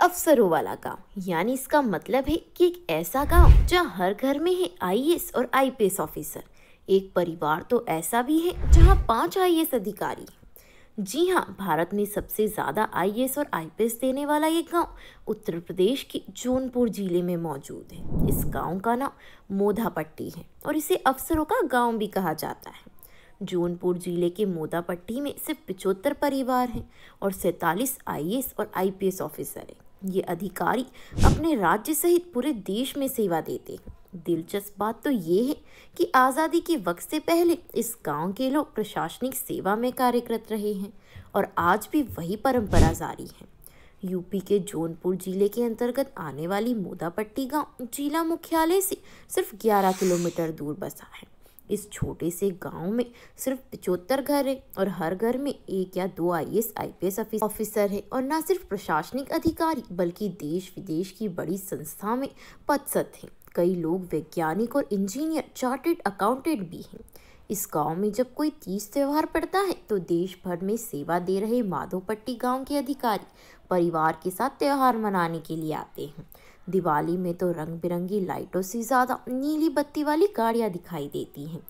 अफसरों वाला गांव यानी इसका मतलब है कि एक ऐसा गांव जहां हर घर में है आईएएस और आईपीएस ऑफिसर एक परिवार तो ऐसा भी है जहां पांच आईएएस अधिकारी जी हाँ भारत में सबसे ज़्यादा आईएएस और आईपीएस देने वाला ये गांव उत्तर प्रदेश के जौनपुर जिले में मौजूद है इस गांव का नाम मोधापट्टी है और इसे अफसरों का गाँव भी कहा जाता है जौनपुर जिले के मोदापट्टी में सिर्फ पिचहत्तर परिवार हैं और सैंतालीस आईएएस और आईपीएस ऑफिसर हैं ये अधिकारी अपने राज्य सहित पूरे देश में सेवा देते हैं दिलचस्प बात तो ये है कि आज़ादी के वक्त से पहले इस गांव के लोग प्रशासनिक सेवा में कार्यरत रहे हैं और आज भी वही परंपरा जारी है यूपी के जौनपुर जिले के अंतर्गत आने वाली मोदापट्टी गांव जिला मुख्यालय से सिर्फ 11 किलोमीटर दूर बसा है इस छोटे से गांव में सिर्फ पिचहत्तर घर है और हर घर में एक या दो आई एस ऑफिसर है और न सिर्फ प्रशासनिक अधिकारी बल्कि देश विदेश की बड़ी संस्था में पदसत हैं कई लोग वैज्ञानिक और इंजीनियर चार्टेड अकाउंटेंट भी हैं इस गांव में जब कोई तीज त्यौहार पड़ता है तो देश भर में सेवा दे रहे माधोपट्टी गांव के अधिकारी परिवार के साथ त्यौहार मनाने के लिए आते हैं दिवाली में तो रंग बिरंगी लाइटों से ज़्यादा नीली बत्ती वाली गाड़ियाँ दिखाई देती हैं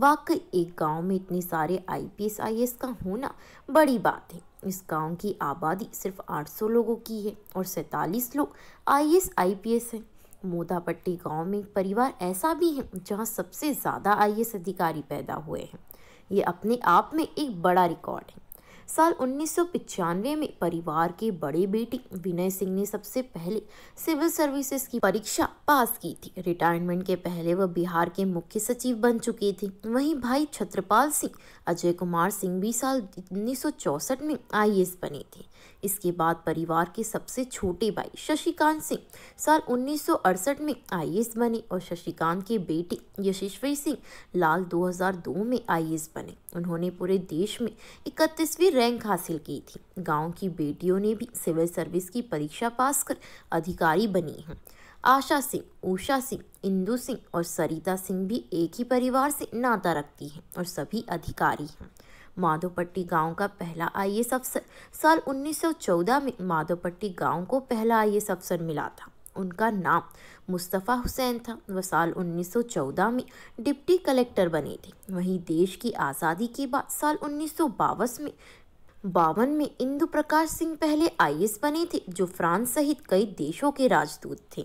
वाकई एक गांव में इतने सारे आईपीएस आईएएस का होना बड़ी बात है इस गांव की आबादी सिर्फ 800 लोगों की है और सैंतालीस लोग आईएएस आईपीएस हैं मोदापट्टी गांव में एक परिवार ऐसा भी है जहां सबसे ज़्यादा आईएएस अधिकारी पैदा हुए हैं ये अपने आप में एक बड़ा रिकॉर्ड है साल उन्नीस में परिवार के बड़े बेटे विनय सिंह ने सबसे पहले सिविल सर्विसेज की परीक्षा पास की थी रिटायरमेंट के पहले वह बिहार के मुख्य सचिव बन चुके थे वहीं भाई छत्रपाल सिंह अजय कुमार सिंह भी साल उन्नीस में आई बने थे इसके बाद परिवार के सबसे छोटे भाई शशिकांत सिंह साल उन्नीस में आई बने और शशिकांत के बेटे यशस्वी सिंह लाल 2002 में आई बने उन्होंने पूरे देश में इकतीसवीं रैंक हासिल की थी गांव की बेटियों ने भी सिविल सर्विस की परीक्षा पास कर अधिकारी बनी हैं आशा सिंह उषा सिंह इंदु सिंह और सरिता सिंह भी एक ही परिवार से नाता रखती हैं और सभी अधिकारी हैं माधोपट्टी गांव का पहला एस अफसर साल 1914 में माधोपट्टी गांव को पहला एस अफसर मिला था उनका नाम मुस्तफ़ा हुसैन था वह साल 1914 में डिप्टी कलेक्टर बने थे वहीं देश की आज़ादी के बाद साल उन्नीस में बावन में इंदु प्रकाश सिंह पहले आई बने थे जो फ्रांस सहित कई देशों के राजदूत थे